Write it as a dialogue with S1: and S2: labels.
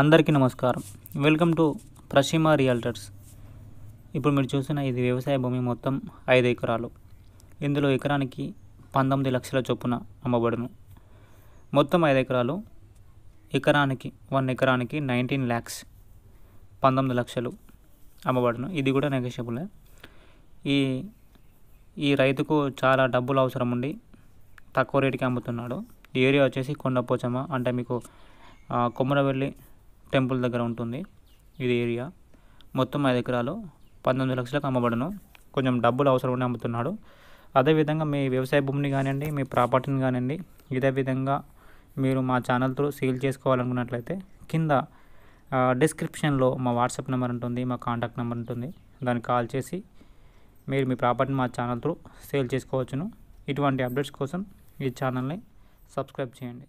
S1: అందరికీ నమస్కారం welcome to ప్రసీమ realtors ఇప్పుడు మీరు చూసిన ఇది వ్యవసాయ భూమి మొత్తం ఐదు ఎకరాలు ఇందులో ఎకరానికి పంతొమ్మిది లక్షల చొప్పున అమ్మబడును మొత్తం ఐదు ఎకరాలు ఎకరానికి వన్ ఎకరానికి నైన్టీన్ ల్యాక్స్ పంతొమ్మిది లక్షలు అమ్మబడును ఇది కూడా నెగోషియబులే ఈ ఈ రైతుకు చాలా డబ్బులు అవసరం ఉండి తక్కువ రేటుకి అమ్ముతున్నాడు ఏరియా వచ్చేసి కొండపోచమ్మ అంటే మీకు కొమ్మరవెల్లి టెంపుల్ దగ్గర ఉంటుంది ఇది ఏరియా మొత్తం ఐదు ఎకరాలు పంతొమ్మిది లక్షలకు అమ్మబడను కొంచెం డబ్బులు ఉండి అమ్ముతున్నాడు అదేవిధంగా మీ వ్యవసాయ భూమిని కానివ్వండి మీ ప్రాపర్టీని కానివ్వండి ఇదే విధంగా మీరు మా ఛానల్ త్రూ సేల్ చేసుకోవాలనుకున్నట్లయితే కింద డిస్క్రిప్షన్లో మా వాట్సాప్ నెంబర్ ఉంటుంది మా కాంటాక్ట్ నెంబర్ ఉంటుంది దాన్ని కాల్ చేసి మీరు మీ ప్రాపర్టీని మా ఛానల్ త్రూ సేల్ చేసుకోవచ్చును ఇటువంటి అప్డేట్స్ కోసం ఈ ఛానల్ని సబ్స్క్రైబ్ చేయండి